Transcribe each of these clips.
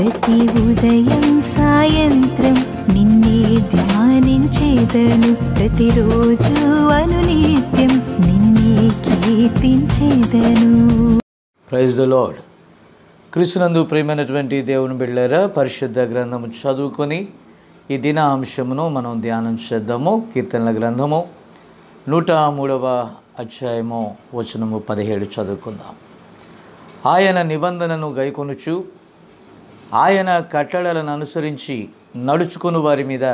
ప్రతి ఉదయం సాయంత్రం నిన్నే ధ్యానించేదను ప్రతిరోజు అనునిత్యం నిన్నే కీర్తించేదను ప్రైజ్ ద లాడ్ కృష్ణందు ప్రేమైనటువంటి దేవుని బిళ్ళరా పరిశుద్ధ గ్రంథము చదువుకొని ఈ దిన అంశమును మనం ధ్యానం చేద్దాము కీర్తనల గ్రంథము నూట మూడవ అధ్యాయము వచనము పదిహేడు చదువుకుందాం ఆయన నిబంధనను గైకొనుచు ఆయన కట్టడలను అనుసరించి నడుచుకుని వారి మీద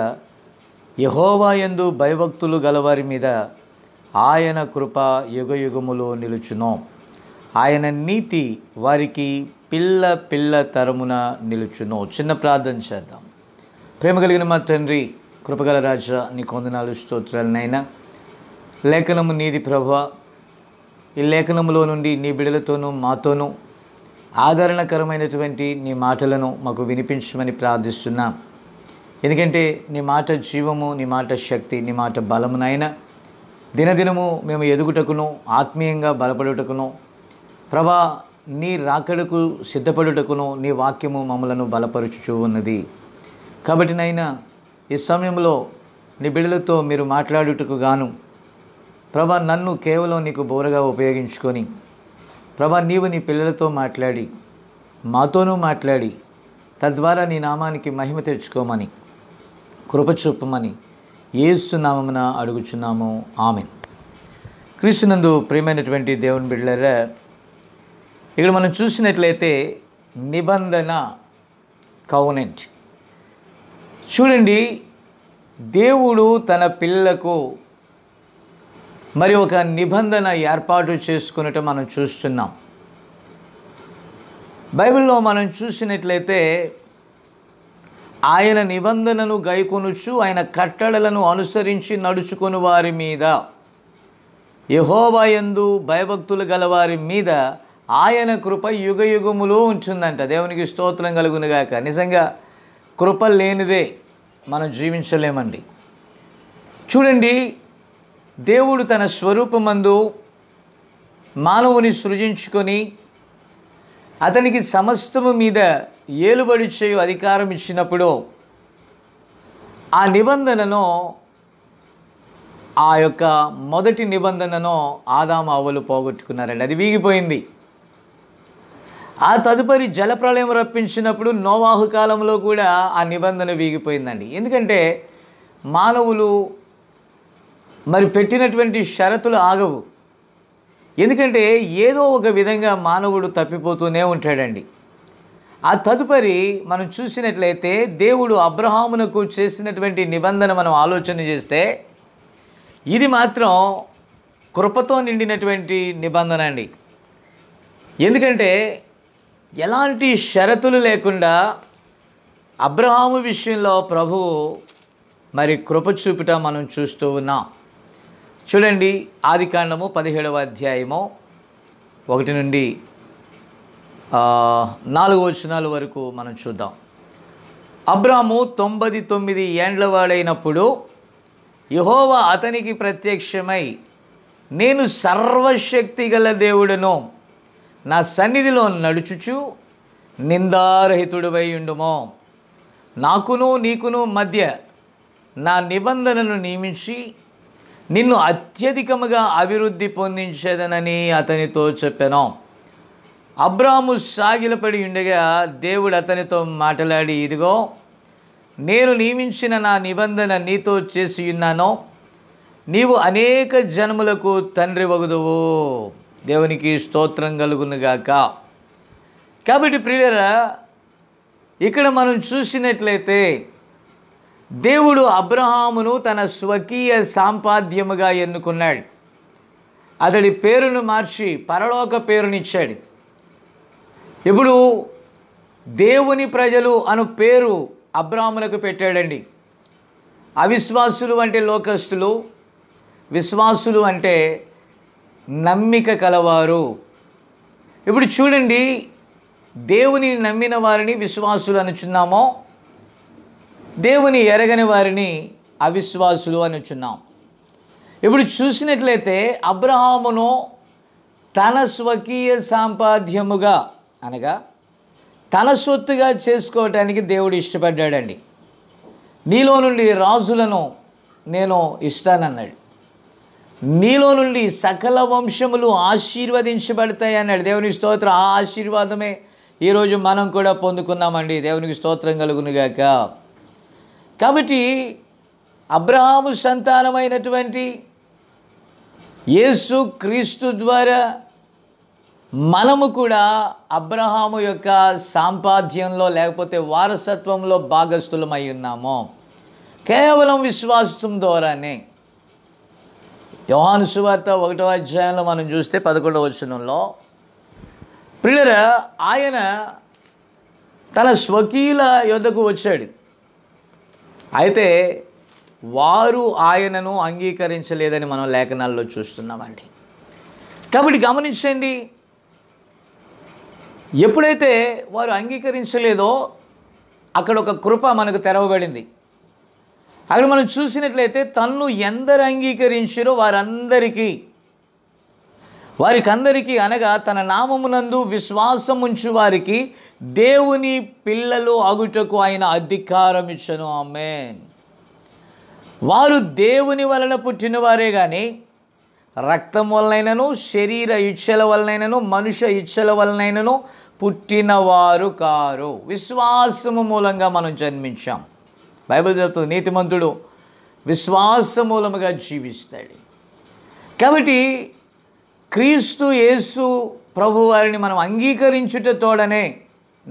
యహోవాయందు భయభక్తులు గలవారి మీద ఆయన కృప యుగయుగములో నిలుచును ఆయన నీతి వారికి పిల్ల పిల్ల తరమున నిలుచును చిన్న ప్రార్థన చేద్దాం ప్రేమ కలిగిన మా తండ్రి కృపగల రాజా నీ కొందనాలు స్తోత్రాలనైనా లేఖనము నీది ప్రభ ఈ లేఖనములో నుండి నీ బిడలతోనూ మాతోనూ ఆదరణకరమైనటువంటి నీ మాటలను మాకు వినిపించమని ప్రార్థిస్తున్నాం ఎందుకంటే నీ మాట జీవము నీ మాట శక్తి నీ మాట బలమునైనా దినదినము మేము ఎదుగుటకును ఆత్మీయంగా బలపడుటకును ప్రభా నీ రాకడకు సిద్ధపడుటకును నీ వాక్యము మమ్మలను బలపరుచుచూ ఉన్నది కాబట్టి నైనా ఈ సమయంలో నీ బిడ్డలతో మీరు మాట్లాడుటకు గాను ప్రభా నన్ను కేవలం నీకు బోరగా ఉపయోగించుకొని ప్రభా నీవు నీ పిల్లలతో మాట్లాడి మాతోనూ మాట్లాడి తద్వారా నీ నామానికి మహిమ తెచ్చుకోమని కృప చూపమని ఏసునామమున అడుగుచున్నాము ఆమె క్రీస్తునందు ప్రియమైనటువంటి దేవుని బిడ్డలరా ఇక్కడ మనం చూసినట్లయితే నిబంధన కౌనెంట్ చూడండి దేవుడు తన పిల్లలకు మరి ఒక నిబంధన ఏర్పాటు చేసుకున్నట్టు మనం చూస్తున్నాం బైబిల్లో మనం చూసినట్లయితే ఆయన నిబంధనను గైకొనుచు ఆయన కట్టడలను అనుసరించి నడుచుకుని వారి మీద యహోవాయందు భయభక్తులు గలవారి మీద ఆయన కృప యుగ యుగములో ఉంటుందంట దేవునికి స్తోత్రం కలుగునుగాక నిజంగా కృప లేనిదే మనం జీవించలేమండి చూడండి దేవుడు తన స్వరూపమందు మానవుని సృజించుకొని అతనికి సమస్తము మీద ఏలుబడి చేయు అధికారం ఇచ్చినప్పుడు ఆ నిబంధనను ఆ యొక్క మొదటి నిబంధనను ఆదాము పోగొట్టుకున్నారండి అది వీగిపోయింది ఆ తదుపరి జలప్రళయం రప్పించినప్పుడు నోవాహు కాలంలో కూడా ఆ నిబంధన వీగిపోయిందండి ఎందుకంటే మానవులు మరి పెట్టినటువంటి షరతులు ఆగవు ఎందుకంటే ఏదో ఒక విధంగా మానవుడు తప్పిపోతూనే ఉంటాడండి ఆ తదుపరి మనం చూసినట్లయితే దేవుడు అబ్రహామునకు చేసినటువంటి నిబంధన మనం ఆలోచన చేస్తే ఇది మాత్రం కృపతో నిండినటువంటి నిబంధన అండి ఎందుకంటే ఎలాంటి షరతులు లేకుండా అబ్రహాము విషయంలో ప్రభువు మరి కృప చూపుట మనం చూస్తూ ఉన్నాం చూడండి ఆది కాండము పదిహేడవ అధ్యాయము ఒకటి నుండి నాలుగు వచనాల వరకు మనం చూద్దాం అబ్రాము తొంభై తొమ్మిది ఏండ్లవాడైనప్పుడు యహోవ అతనికి ప్రత్యక్షమై నేను సర్వశక్తి గల దేవుడను నా సన్నిధిలో నడుచుచు నిందారహితుడివై ఉండుమో నాకును నీకును మధ్య నా నిబంధనను నియమించి నిన్ను అత్యధికముగా అభివృద్ధి పొందించేదనని అతనితో చెప్పాను అబ్రాము సాగిలపడి ఉండగా దేవుడు అతనితో మాట్లాడి ఇదిగో నేను నియమించిన నా నిబంధన నీతో చేసి ఉన్నాను నీవు అనేక జన్మలకు తండ్రి వగుదువు దేవునికి స్తోత్రం కలుగునుగాక కాబట్టి ప్రియరా ఇక్కడ మనం చూసినట్లయితే దేవుడు అబ్రహామును తన స్వకీయ సాంపాద్యముగా ఎన్నుకున్నాడు అతడి పేరును మార్చి పరలోక పేరునిచ్చాడు ఇప్పుడు దేవుని ప్రజలు అను పేరు అబ్రాహములకు పెట్టాడండి అవిశ్వాసులు అంటే లోకస్తులు విశ్వాసులు అంటే నమ్మిక కలవారు ఇప్పుడు చూడండి దేవుని నమ్మిన వారిని విశ్వాసులు అనుచున్నామో దేవుని ఎరగని వారిని అవిశ్వాసులు అని వచ్చున్నాం ఇప్పుడు చూసినట్లయితే అబ్రహామును తన స్వకీయ సాంపాద్యముగా అనగా తన సొత్తుగా చేసుకోవటానికి దేవుడు ఇష్టపడ్డాడండి నీలో నుండి రాజులను నేను ఇస్తానన్నాడు నీలో నుండి సకల వంశములు ఆశీర్వదించబడతాయి అన్నాడు దేవుని స్తోత్రం ఆ ఆశీర్వాదమే ఈరోజు మనం కూడా పొందుకున్నామండి దేవునికి స్తోత్రం కలుగునుగాక కాబట్టి అబ్రహాము సంతానమైనటువంటి యేసు క్రీస్తు ద్వారా మనము కూడా అబ్రహాము యొక్క సాంపాద్యంలో లేకపోతే వారసత్వంలో భాగస్థులమై ఉన్నాము కేవలం విశ్వాసం ద్వారానే యోహాను సువార్త ఒకటో అధ్యాయంలో మనం చూస్తే పదకొండవ వచనంలో ప్రియుల ఆయన తన స్వకీల యొద్దకు వచ్చాడు అయితే వారు ఆయనను అంగీకరించలేదని మనం లేఖనాల్లో చూస్తున్నామండి కాబట్టి గమనించండి ఎప్పుడైతే వారు అంగీకరించలేదో అక్కడ ఒక కృప మనకు తెరవబడింది అక్కడ మనం చూసినట్లయితే తన్ను ఎందరు అంగీకరించారో వారందరికీ వారికందరికీ అనగా తన నామమునందు విశ్వాసముంచు వారికి దేవుని పిల్లలు అగుటకు ఆయన అధికారం ఇచ్చను ఆమెన్ వారు దేవుని వలన పుట్టినవారే కానీ రక్తం వలనైనను శరీర ఇచ్చల వలనైనను మనుష్య ఇచ్చల వలనైనను పుట్టినవారు కారు విశ్వాసము మూలంగా మనం జన్మించాం బైబిల్ చెప్తుంది నీతిమంతుడు విశ్వాస మూలముగా జీవిస్తాడు కాబట్టి క్రీస్తు యేసు ప్రభు వారిని మనం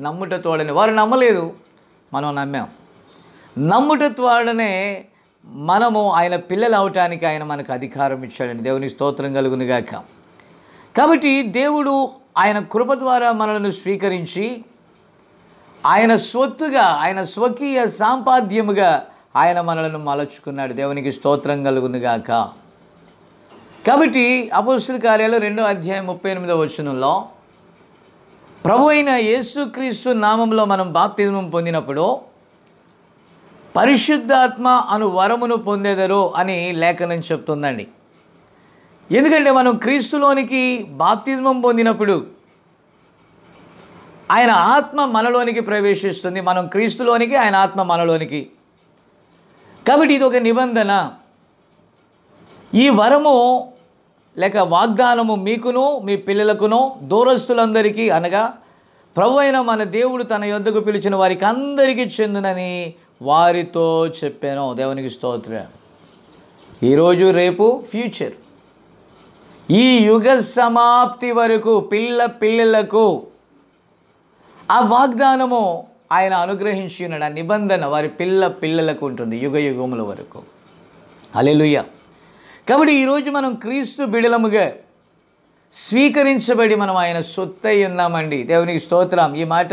నమ్ముట తోడనే వారు నమ్మలేదు మనం నమ్మాం నమ్ముట తోడనే మనము ఆయన పిల్లలు అవటానికి ఆయన మనకు అధికారం ఇచ్చాడని దేవుని స్తోత్రం గాక కాబట్టి దేవుడు ఆయన కృప ద్వారా మనలను స్వీకరించి ఆయన స్వత్తుగా ఆయన స్వకీయ సాంపాద్యముగా ఆయన మనలను మలచుకున్నాడు దేవునికి స్తోత్రం గాక కాబట్టి అపోస్తుల కార్యాలు రెండో అధ్యాయం ముప్పై ఎనిమిదో వచనంలో ప్రభు అయిన యేసుక్రీస్తు నామంలో మనం బాప్తిజం పొందినప్పుడు పరిశుద్ధాత్మ అను వరమును పొందేదరు అని లేఖనం చెప్తుందండి ఎందుకంటే మనం క్రీస్తులోనికి బాప్తిజం పొందినప్పుడు ఆయన ఆత్మ మనలోనికి ప్రవేశిస్తుంది మనం క్రీస్తులోనికి ఆయన ఆత్మ మనలోనికి కాబట్టి ఇది ఒక నిబంధన ఈ వరము లేక వాగ్దానము మీకును మీ పిల్లలకును దూరస్తులందరికీ అనగా ప్రభు అయిన మన దేవుడు తన యొద్దకు పిలిచిన వారికి అందరికీ చెందునని వారితో చెప్పాను దేవునికి స్తోత్ర ఈరోజు రేపు ఫ్యూచర్ ఈ యుగ సమాప్తి వరకు పిల్ల పిల్లలకు ఆ వాగ్దానము ఆయన అనుగ్రహించి నిబంధన వారి పిల్ల పిల్లలకు ఉంటుంది యుగ యుగముల వరకు అలెలుయ్య కాబట్టి ఈరోజు మనం క్రీస్తు బిడలముగా స్వీకరించబడి మనం ఆయన సొత్తై ఉన్నామండి దేవునికి స్తోత్రం ఈ మాట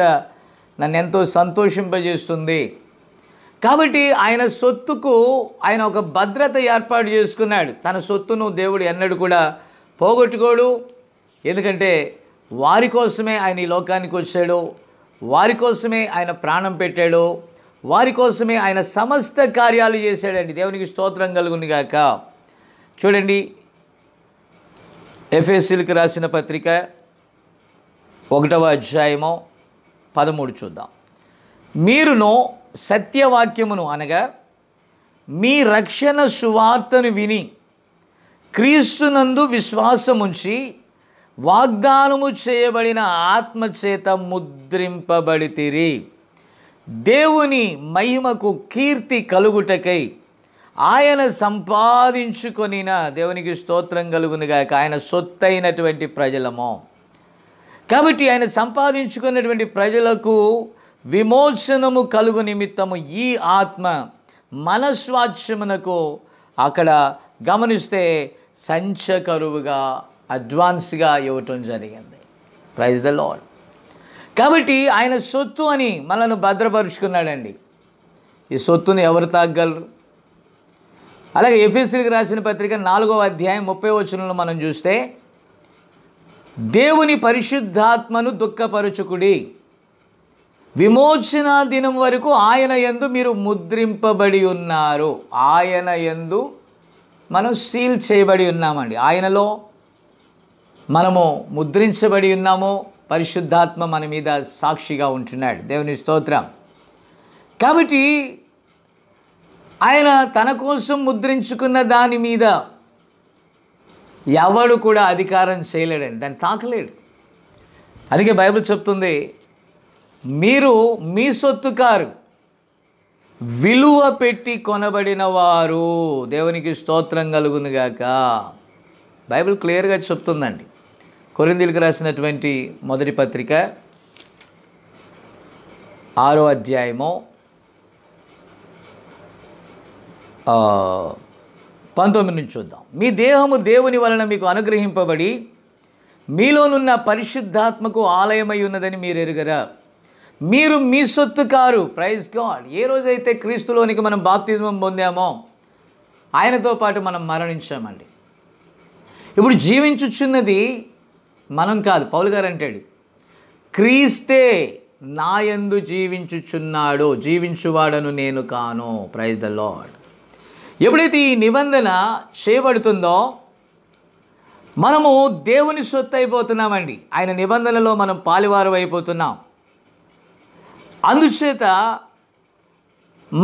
నన్ను ఎంతో సంతోషింపజేస్తుంది కాబట్టి ఆయన సొత్తుకు ఆయన ఒక భద్రత ఏర్పాటు చేసుకున్నాడు తన సొత్తును దేవుడు ఎన్నడూ కూడా పోగొట్టుకోడు ఎందుకంటే వారి కోసమే ఆయన ఈ లోకానికి వచ్చాడు వారి కోసమే ఆయన ప్రాణం పెట్టాడు వారి కోసమే ఆయన సమస్త కార్యాలు చేశాడండి దేవునికి స్తోత్రం కలుగునిగాక చూడండి ఎఫ్ఎస్సీలకు రాసిన పత్రిక ఒకటవ అధ్యాయము పదమూడు చూద్దాం మీరును సత్యవాక్యమును అనగా మీ రక్షణ సువార్తను విని క్రీస్తునందు విశ్వాసముంచి వాగ్దానము చేయబడిన ఆత్మచేత ముద్రింపబడితిరి దేవుని మహిమకు కీర్తి కలుగుటకై ఆయన సంపాదించుకొనిన దేవునికి స్తోత్రం కాక ఆయన సొత్తైనటువంటి ప్రజలము కాబట్టి ఆయన సంపాదించుకున్నటువంటి ప్రజలకు విమోచనము కలుగు నిమిత్తము ఈ ఆత్మ మనస్వాచ్యమునకు అక్కడ గమనిస్తే సంచకరువుగా అడ్వాన్స్గా ఇవ్వటం జరిగింది ప్రైజ్ ద లాడ్ కాబట్టి ఆయన సొత్తు అని మనల్ని భద్రపరుచుకున్నాడండి ఈ సొత్తుని ఎవరు తాగలరు అలాగే ఎఫ్ఎస్సీకి రాసిన పత్రిక నాలుగవ అధ్యాయం ముప్పై వచనంలో మనం చూస్తే దేవుని పరిశుద్ధాత్మను దుఃఖపరుచుకుడి విమోచన దినం వరకు ఆయన ఎందు మీరు ముద్రింపబడి ఉన్నారు ఆయన ఎందు మనం సీల్ చేయబడి ఉన్నామండి ఆయనలో మనము ముద్రించబడి ఉన్నాము పరిశుద్ధాత్మ మన మీద సాక్షిగా ఉంటున్నాడు దేవుని స్తోత్రం కాబట్టి ఆయన తన కోసం ముద్రించుకున్న దాని మీద ఎవడు కూడా అధికారం చేయలేడండి దాన్ని తాకలేడు అందుకే బైబిల్ చెప్తుంది మీరు మీ సొత్తు కారు విలువ పెట్టి కొనబడిన వారు దేవునికి స్తోత్రం గాక బైబిల్ క్లియర్గా చెప్తుందండి కొరిందీలకు రాసినటువంటి మొదటి పత్రిక ఆరో అధ్యాయము పంతొమ్మిది నుంచి చూద్దాం మీ దేహము దేవుని వలన మీకు అనుగ్రహింపబడి మీలోనున్న పరిశుద్ధాత్మకు ఆలయమై ఉన్నదని మీరు ఎరుగరా మీరు మీ సొత్తు కారు ప్రైజ్ గాడ్ ఏ రోజైతే క్రీస్తులోనికి మనం బాప్తిజం పొందామో ఆయనతో పాటు మనం మరణించామండి ఇప్పుడు జీవించుచున్నది మనం కాదు పౌలు గారు అంటాడు క్రీస్తే నాయందు జీవించుచున్నాడు జీవించువాడను నేను కాను ప్రైజ్ ద లాడ్ ఎప్పుడైతే ఈ నిబంధన చేయబడుతుందో మనము దేవుని సొత్తు అయిపోతున్నామండి ఆయన నిబంధనలో మనం పాలివారు అయిపోతున్నాం అందుచేత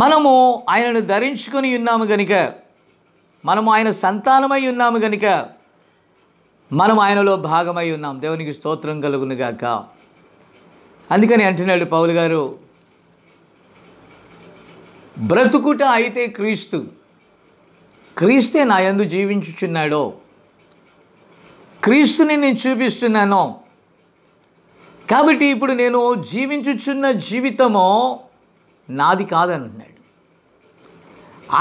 మనము ఆయనను ధరించుకొని ఉన్నాము గనుక మనము ఆయన సంతానమై ఉన్నాము గనుక మనం ఆయనలో భాగమై ఉన్నాం దేవునికి స్తోత్రం కలుగునుగాక అందుకని అంటున్నాడు పౌలు గారు బ్రతుకుట అయితే క్రీస్తు క్రీస్తే నా ఎందు జీవించుచున్నాడో క్రీస్తుని నేను చూపిస్తున్నాను కాబట్టి ఇప్పుడు నేను జీవించుచున్న జీవితము నాది కాదనున్నాడు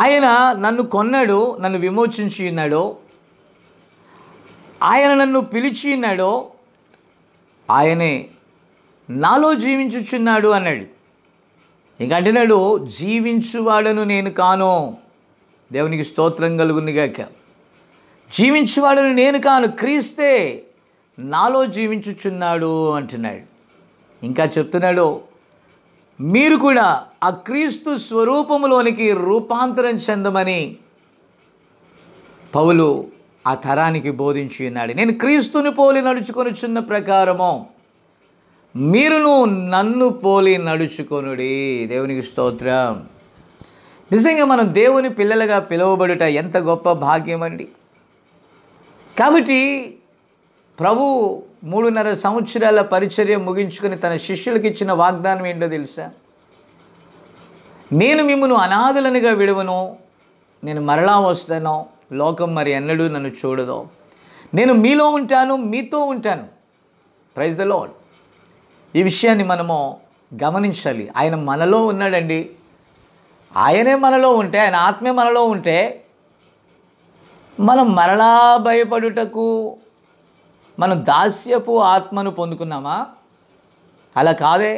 ఆయన నన్ను కొన్నాడు నన్ను విమోచించి ఉన్నాడు ఆయన నన్ను పిలిచి ఉన్నాడు ఆయనే నాలో జీవించుచున్నాడు అన్నాడు ఇంకంటున్నాడు జీవించువాడను నేను కాను దేవునికి స్తోత్రం కలుగునిగాక జీవించేవాడు నేను కాను క్రీస్తే నాలో జీవించుచున్నాడు అంటున్నాడు ఇంకా చెప్తున్నాడు మీరు కూడా ఆ క్రీస్తు స్వరూపంలోనికి రూపాంతరం చెందమని పౌలు ఆ తరానికి బోధించి ఉన్నాడు నేను క్రీస్తుని పోలి నడుచుకొని చిన్న ప్రకారము మీరును నన్ను పోలి నడుచుకొనుడి దేవునికి స్తోత్రం నిజంగా మనం దేవుని పిల్లలుగా పిలువబడుట ఎంత గొప్ప భాగ్యం అండి కాబట్టి ప్రభు మూడున్నర సంవత్సరాల పరిచర్య ముగించుకుని తన శిష్యులకు ఇచ్చిన వాగ్దానం ఏంటో తెలుసా నేను మిమ్మల్ని అనాథులనిగా విడవను నేను మరలా వస్తాను లోకం మరి ఎన్నడూ నన్ను చూడదు నేను మీలో ఉంటాను మీతో ఉంటాను ప్రైజ్ ద లాడ్ ఈ విషయాన్ని మనము గమనించాలి ఆయన మనలో ఉన్నాడండి ఆయనే మనలో ఉంటే ఆయన ఆత్మే మనలో ఉంటే మనం మరలా భయపడుటకు మనం దాస్యపు ఆత్మను పొందుకున్నామా అలా కాదే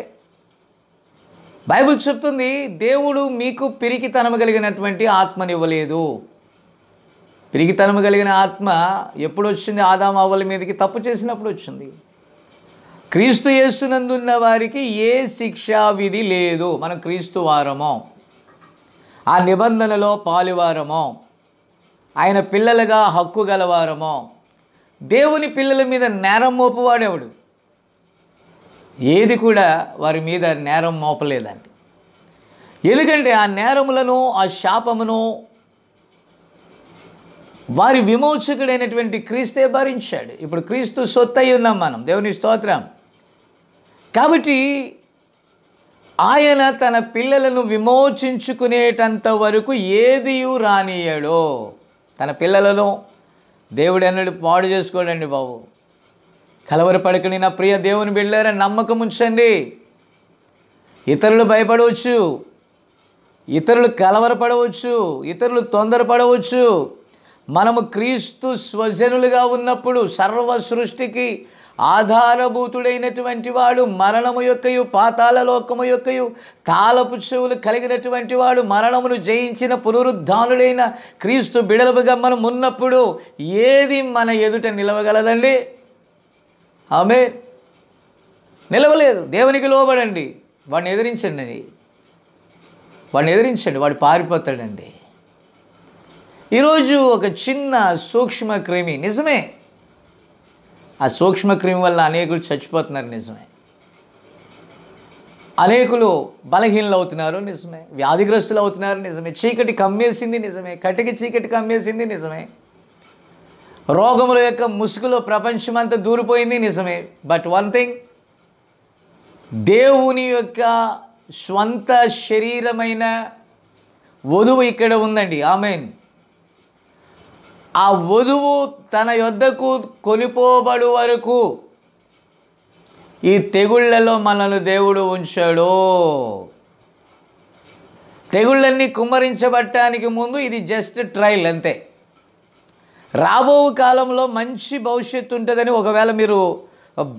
బైబుల్ చెప్తుంది దేవుడు మీకు పిరికితనము కలిగినటువంటి ఆత్మనివ్వలేదు ఇవ్వలేదు పిరికితనము కలిగిన ఆత్మ ఎప్పుడు వచ్చింది ఆదాం అవ్వల మీదకి తప్పు చేసినప్పుడు వచ్చింది క్రీస్తు యేసునందున్న వారికి ఏ శిక్షా విధి లేదు మనం క్రీస్తు వారము ఆ నిబంధనలో పాలువారమో ఆయన పిల్లలుగా హక్కు గలవారమో దేవుని పిల్లల మీద నేరం మోపువాడేవాడు ఏది కూడా వారి మీద నేరం మోపలేదండి ఎందుకంటే ఆ నేరములను ఆ శాపమును వారి విమోచకుడైనటువంటి క్రీస్తే భరించాడు ఇప్పుడు క్రీస్తు అయి ఉన్నాం మనం దేవుని స్తోత్రం కాబట్టి ఆయన తన పిల్లలను విమోచించుకునేటంత వరకు ఏది రానియడు తన పిల్లలను దేవుడు అన్నడు పాడు చేసుకోడండి బాబు కలవరి పడకని నా ప్రియ దేవుని బిళ్ళారని నమ్మకం ఉంచండి ఇతరులు భయపడవచ్చు ఇతరులు కలవరపడవచ్చు ఇతరులు తొందరపడవచ్చు మనము క్రీస్తు స్వజనులుగా ఉన్నప్పుడు సర్వ సృష్టికి ఆధారభూతుడైనటువంటి వాడు మరణము యొక్కయు పాతాల లోకము యొక్కయు కాలపు చెవులు కలిగినటువంటి వాడు మరణమును జయించిన పునరుద్ధానుడైన క్రీస్తు బిడలపు గమ్మను ఉన్నప్పుడు ఏది మన ఎదుట నిలవగలదండి ఆమె నిలవలేదు దేవునికి లోబడండి వాడిని ఎదిరించండి వాడిని ఎదిరించండి వాడు పారిపోతాడండి ఈరోజు ఒక చిన్న సూక్ష్మ క్రిమి నిజమే ఆ సూక్ష్మక్రిమి వల్ల అనేకులు చచ్చిపోతున్నారు నిజమే అనేకులు బలహీనలు అవుతున్నారు నిజమే వ్యాధిగ్రస్తులు అవుతున్నారు నిజమే చీకటి కమ్మేసింది నిజమే కటికి చీకటి కమ్మేసింది నిజమే రోగముల యొక్క ముసుగులో ప్రపంచం అంతా దూరిపోయింది నిజమే బట్ వన్ థింగ్ దేవుని యొక్క స్వంత శరీరమైన వధువు ఇక్కడ ఉందండి ఆమెన్ ఆ వధువు తన యొద్దకు కొనిపోబడు వరకు ఈ తెగుళ్ళలో మనల్ని దేవుడు ఉంచాడు తెగుళ్ళన్నీ కుమ్మరించబట్టడానికి ముందు ఇది జస్ట్ ట్రయల్ అంతే రాబో కాలంలో మంచి భవిష్యత్తు ఉంటుందని ఒకవేళ మీరు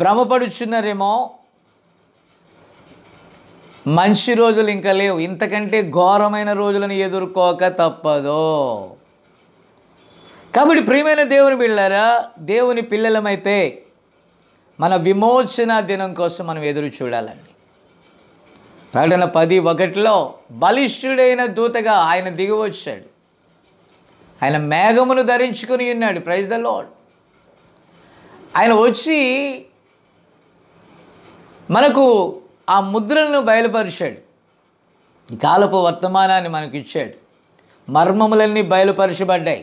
భ్రమపడుచున్నారేమో మంచి రోజులు ఇంకా లేవు ఇంతకంటే ఘోరమైన రోజులను ఎదుర్కోక తప్పదు కాబట్టి ప్రియమైన దేవుని బిళ్ళారా దేవుని పిల్లలమైతే మన విమోచన దినం కోసం మనం ఎదురు చూడాలండి ప్రకటన పది ఒకటిలో బలిష్ఠుడైన దూతగా ఆయన దిగి వచ్చాడు ఆయన మేఘమును ధరించుకుని ఉన్నాడు ప్రైజ్ ద లోడ్ ఆయన వచ్చి మనకు ఆ ముద్రలను బయలుపరిచాడు కాలపు వర్తమానాన్ని మనకిచ్చాడు మర్మములన్నీ బయలుపరచబడ్డాయి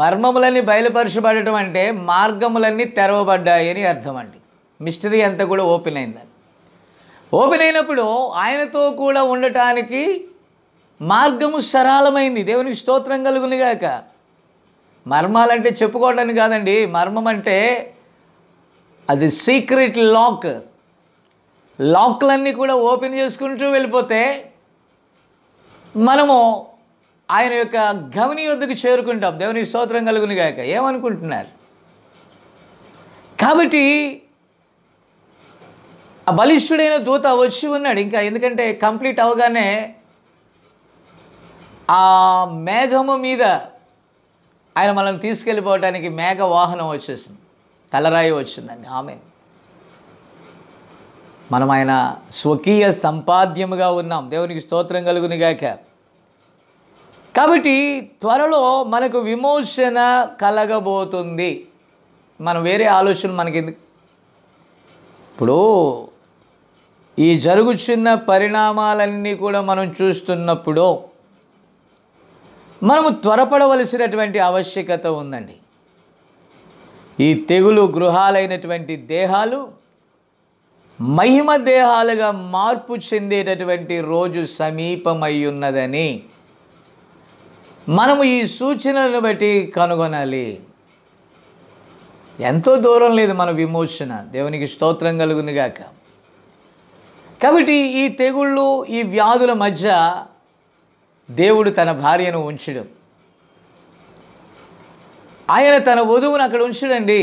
మర్మములన్నీ బయలుపరచబడటం అంటే మార్గములన్నీ తెరవబడ్డాయి అని అర్థం అండి మిస్టరీ అంతా కూడా ఓపెన్ అయిందని ఓపెన్ అయినప్పుడు ఆయనతో కూడా ఉండటానికి మార్గము సరళమైంది దేవునికి స్తోత్రం కలుగునిగాక మర్మాలంటే చెప్పుకోవడానికి కాదండి మర్మం అంటే అది సీక్రెట్ లాక్ లాక్లన్నీ కూడా ఓపెన్ చేసుకుంటూ వెళ్ళిపోతే మనము ఆయన యొక్క గమని వద్దకు చేరుకుంటాం దేవుని స్తోత్రం కలుగుని గాక ఏమనుకుంటున్నారు కాబట్టి ఆ బలిష్ఠుడైన దూత వచ్చి ఉన్నాడు ఇంకా ఎందుకంటే కంప్లీట్ అవగానే ఆ మేఘము మీద ఆయన మనల్ని తీసుకెళ్ళిపోవటానికి మేఘ వాహనం వచ్చేసింది తలరాయి వచ్చిందండి ఆమె మనం ఆయన స్వకీయ సంపాద్యముగా ఉన్నాం దేవునికి స్తోత్రం కలుగునిగాక కాబట్టి త్వరలో మనకు విమోచన కలగబోతుంది మనం వేరే ఆలోచన మనకి ఇప్పుడు ఈ జరుగుతున్న పరిణామాలన్నీ కూడా మనం చూస్తున్నప్పుడు మనము త్వరపడవలసినటువంటి ఆవశ్యకత ఉందండి ఈ తెగులు గృహాలైనటువంటి దేహాలు మహిమ దేహాలుగా మార్పు చెందేటటువంటి రోజు సమీపమై ఉన్నదని మనము ఈ సూచనలను బట్టి కనుగొనాలి ఎంతో దూరం లేదు మన విమోచన దేవునికి స్తోత్రం కలుగుంది గాక కాబట్టి ఈ తెగుళ్ళు ఈ వ్యాధుల మధ్య దేవుడు తన భార్యను ఉంచడం ఆయన తన వధువును అక్కడ ఉంచడండి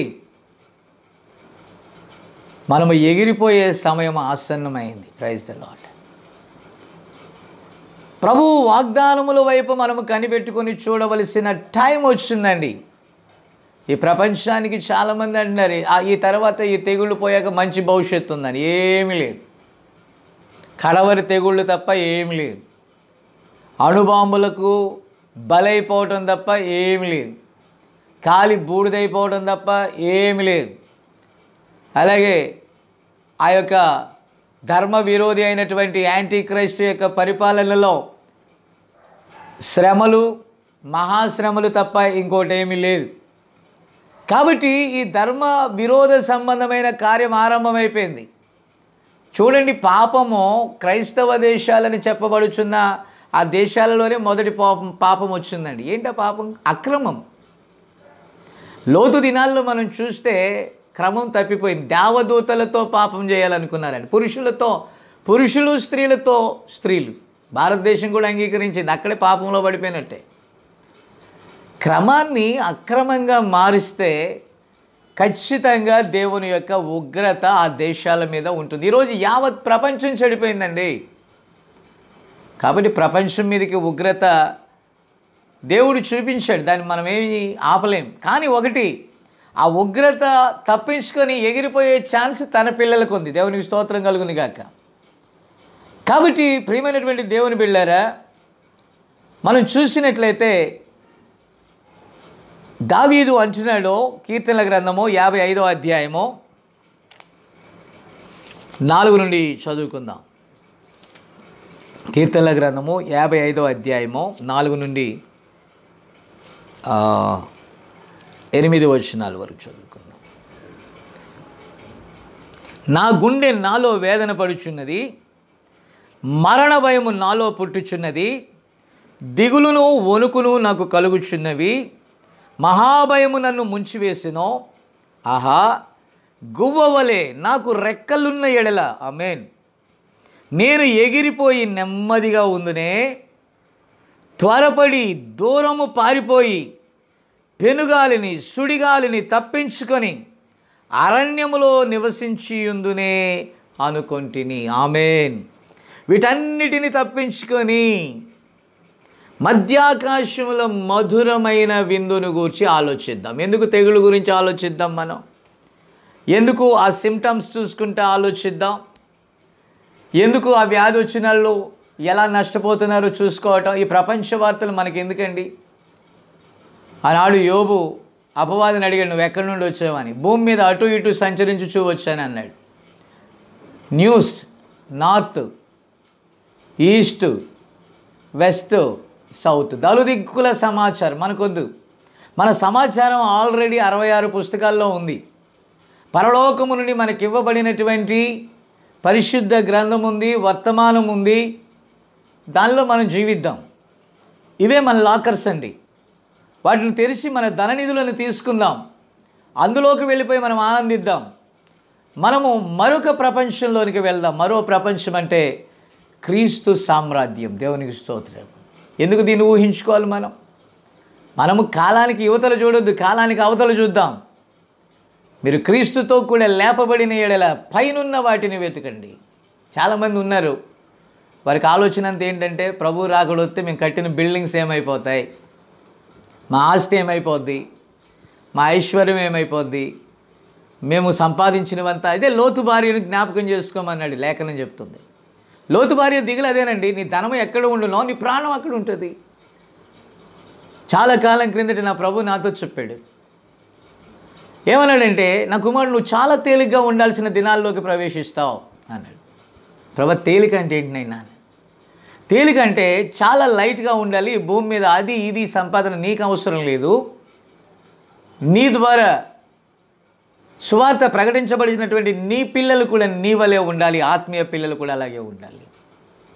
మనము ఎగిరిపోయే సమయం ఆసన్నమైంది ప్రైజ్ ద లాట్ ప్రభు వాగ్దానముల వైపు మనము కనిపెట్టుకొని చూడవలసిన టైం వచ్చిందండి ఈ ప్రపంచానికి చాలామంది అంటున్నారు ఈ తర్వాత ఈ తెగుళ్ళు పోయాక మంచి భవిష్యత్తు ఉందని ఏమీ లేదు కడవరి తెగుళ్ళు తప్ప ఏమి లేదు అణుబాంబులకు బలైపోవటం తప్ప ఏమి లేదు కాలి బూడిదైపోవడం తప్ప ఏమి లేదు అలాగే ఆ యొక్క ధర్మ విరోధి అయినటువంటి యాంటీ క్రైస్ట్ యొక్క పరిపాలనలో శ్రమలు మహాశ్రమలు తప్ప ఇంకోటి ఏమీ లేదు కాబట్టి ఈ ధర్మ విరోధ సంబంధమైన కార్యం ఆరంభమైపోయింది చూడండి పాపము క్రైస్తవ దేశాలని చెప్పబడుచున్న ఆ దేశాలలోనే మొదటి పాపం పాపం వచ్చిందండి ఏంటో పాపం అక్రమం లోతు దినాల్లో మనం చూస్తే క్రమం తప్పిపోయింది దేవదూతలతో పాపం చేయాలనుకున్నారండి పురుషులతో పురుషులు స్త్రీలతో స్త్రీలు భారతదేశం కూడా అంగీకరించింది అక్కడే పాపంలో పడిపోయినట్టే క్రమాన్ని అక్రమంగా మారిస్తే ఖచ్చితంగా దేవుని యొక్క ఉగ్రత ఆ దేశాల మీద ఉంటుంది ఈరోజు యావత్ ప్రపంచం చెడిపోయిందండి కాబట్టి ప్రపంచం మీదకి ఉగ్రత దేవుడు చూపించాడు దాన్ని మనం ఏమి ఆపలేం కానీ ఒకటి ఆ ఉగ్రత తప్పించుకొని ఎగిరిపోయే ఛాన్స్ తన పిల్లలకు ఉంది దేవునికి స్తోత్రం కలుగుని గాక కాబట్టి ప్రియమైనటువంటి దేవుని బిళ్ళారా మనం చూసినట్లయితే దావీదు అంచునాడో కీర్తనల గ్రంథము యాభై ఐదో అధ్యాయము నాలుగు నుండి చదువుకుందాం కీర్తనల గ్రంథము యాభై ఐదో అధ్యాయము నాలుగు నుండి ఎనిమిది వచనాల వరకు చదువుకున్నాం నా గుండె నాలో వేదన పడుచున్నది మరణ భయము నాలో పుట్టుచున్నది దిగులును వణుకును నాకు కలుగుచున్నవి మహాభయము నన్ను ముంచివేసినో ఆహా గువ్వవలే నాకు రెక్కలున్న ఎడల అమేన్ నేను ఎగిరిపోయి నెమ్మదిగా ఉందినే త్వరపడి దూరము పారిపోయి పెనుగాలిని సుడిగాలిని తప్పించుకొని అరణ్యములో నివసించియుందునే అనుకొంటిని ఆమెన్ వీటన్నిటిని తప్పించుకొని మధ్యాకాశంలో మధురమైన విందును గురించి ఆలోచిద్దాం ఎందుకు తెగులు గురించి ఆలోచిద్దాం మనం ఎందుకు ఆ సిమ్టమ్స్ చూసుకుంటే ఆలోచిద్దాం ఎందుకు ఆ వ్యాధి వచ్చిన ఎలా నష్టపోతున్నారో చూసుకోవటం ఈ ప్రపంచ వార్తలు మనకి ఎందుకండి ఆనాడు యోబు అపవాదిని అడిగాడు నువ్వు ఎక్కడి నుండి వచ్చావని భూమి మీద అటు ఇటు సంచరించు వచ్చాను అన్నాడు news north east west south దలుదిక్కుల సమాచారం మనకొద్దు మన సమాచారం ఆల్రెడీ అరవై ఆరు పుస్తకాల్లో ఉంది పరలోకము నుండి మనకి ఇవ్వబడినటువంటి పరిశుద్ధ గ్రంథం ఉంది వర్తమానం ఉంది దానిలో మనం జీవిద్దాం ఇవే మన లాకర్స్ అండి వాటిని తెరిచి మన ధన నిధులను తీసుకుందాం అందులోకి వెళ్ళిపోయి మనం ఆనందిద్దాం మనము మరొక ప్రపంచంలోనికి వెళ్దాం మరో ప్రపంచం అంటే క్రీస్తు సామ్రాజ్యం దేవునికి స్తోత్రం ఎందుకు దీన్ని ఊహించుకోవాలి మనం మనము కాలానికి యువతలు చూడొద్దు కాలానికి అవతలు చూద్దాం మీరు క్రీస్తుతో కూడా లేపబడిన ఏడల పైనున్న వాటిని వెతకండి చాలామంది ఉన్నారు వారికి ఆలోచన అంత ఏంటంటే ప్రభు రాకడొస్తే మేము కట్టిన బిల్డింగ్స్ ఏమైపోతాయి మా ఆస్తి ఏమైపోద్ది మా ఐశ్వర్యం ఏమైపోద్ది మేము సంపాదించినవంతా అదే లోతు భార్యను జ్ఞాపకం చేసుకోమన్నాడు లేఖనం చెప్తుంది లోతు భార్య దిగులు అదేనండి నీ ధనం ఎక్కడ ఉండునో నీ ప్రాణం అక్కడ ఉంటుంది చాలా కాలం క్రిందట నా ప్రభు నాతో చెప్పాడు ఏమన్నాడంటే నా కుమారుడు నువ్వు చాలా తేలిగ్గా ఉండాల్సిన దినాల్లోకి ప్రవేశిస్తావు అన్నాడు ప్రభా తేలిక అంటే ఏంటి నేను తేలికంటే చాలా లైట్గా ఉండాలి భూమి మీద అది ఇది సంపాదన నీకు అవసరం లేదు నీ ద్వారా సువార్త ప్రకటించబడినటువంటి నీ పిల్లలు కూడా నీ వలే ఉండాలి ఆత్మీయ పిల్లలు కూడా అలాగే ఉండాలి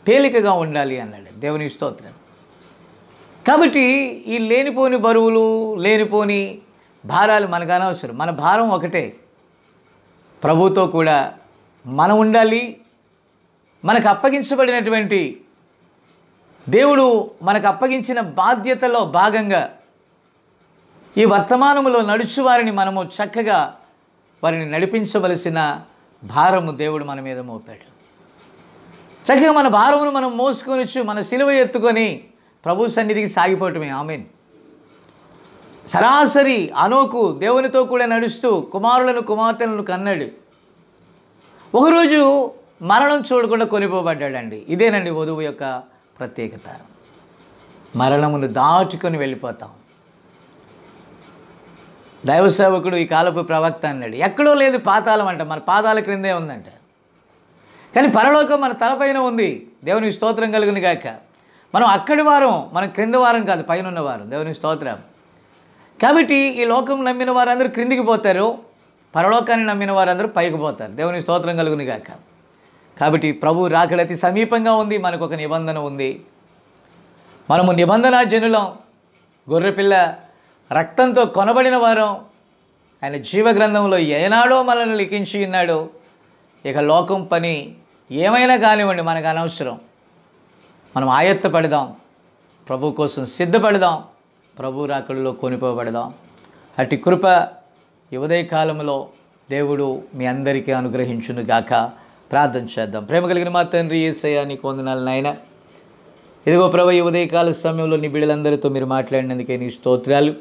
తేలికగా ఉండాలి అన్నాడు దేవుని స్తోత్రం కాబట్టి ఈ లేనిపోని బరువులు లేనిపోని భారాలు మనకు అనవసరం మన భారం ఒకటే ప్రభుతో కూడా మనం ఉండాలి మనకు అప్పగించబడినటువంటి దేవుడు మనకు అప్పగించిన బాధ్యతలో భాగంగా ఈ వర్తమానములో నడుచు వారిని మనము చక్కగా వారిని నడిపించవలసిన భారము దేవుడు మన మీద మోపాడు చక్కగా మన భారమును మనం మోసుకొనిచ్చు మన సిలువ ఎత్తుకొని ప్రభు సన్నిధికి సాగిపోవటమే ఆమె సరాసరి అనోకు దేవునితో కూడా నడుస్తూ కుమారులను కుమార్తెలను కన్నాడు ఒకరోజు మరణం చూడకుండా కొనిపోబడ్డాడండి ఇదేనండి వధువు యొక్క ప్రత్యేకత మరణమును దాచుకొని వెళ్ళిపోతాం దైవ సేవకుడు ఈ కాలపు ప్రవక్త అన్నాడు ఎక్కడో లేదు పాతాలం అంట మన పాదాల క్రిందే ఉందంట కానీ పరలోకం మన తలపైన ఉంది దేవుని స్తోత్రం కలిగిన గాక మనం అక్కడి వారం మనం క్రింద వారం కాదు పైన ఉన్నవారం దేవుని స్తోత్రం కాబట్టి ఈ లోకం నమ్మిన వారందరూ క్రిందికి పోతారు పరలోకాన్ని నమ్మిన వారందరూ పైకి పోతారు దేవుని స్తోత్రం కలుగుని కాక కాబట్టి ప్రభు రాకడతి సమీపంగా ఉంది మనకు ఒక నిబంధన ఉంది మనము నిబంధన జనులం గొర్రెపిల్ల రక్తంతో కొనబడిన వారం ఆయన జీవగ్రంథంలో ఏనాడో మనల్ని లిఖించి ఉన్నాడు ఇక లోకం పని ఏమైనా కానివ్వండి మనకు అనవసరం మనం ఆయత్త పడదాం ప్రభు కోసం సిద్ధపడదాం ప్రభు రాకడలో కొనిపోబడదాం అటు కృప యువదయ కాలంలో దేవుడు మీ అందరికీ గాక ప్రార్థన చేద్దాం ప్రేమ కలిగిన మా తండ్రి ఏసయ్య నీకు వందనాలు నాయన ఇదిగో ప్రభు ఈ ఉదయకాల సమయంలో నీ బిడ్డలందరితో మీరు మాట్లాడినందుకే నీ స్తోత్రాలు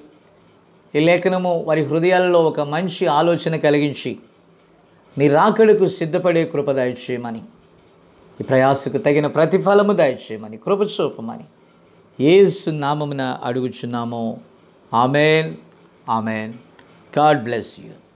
ఈ లేఖనము వారి హృదయాల్లో ఒక మంచి ఆలోచన కలిగించి నీ రాకడుకు సిద్ధపడే కృప దయచేయమని ఈ ప్రయాసకు తగిన ప్రతిఫలము దయచేయమని కృప చూపమని ఏసు నామమున అడుగుచున్నామో amen amen God bless you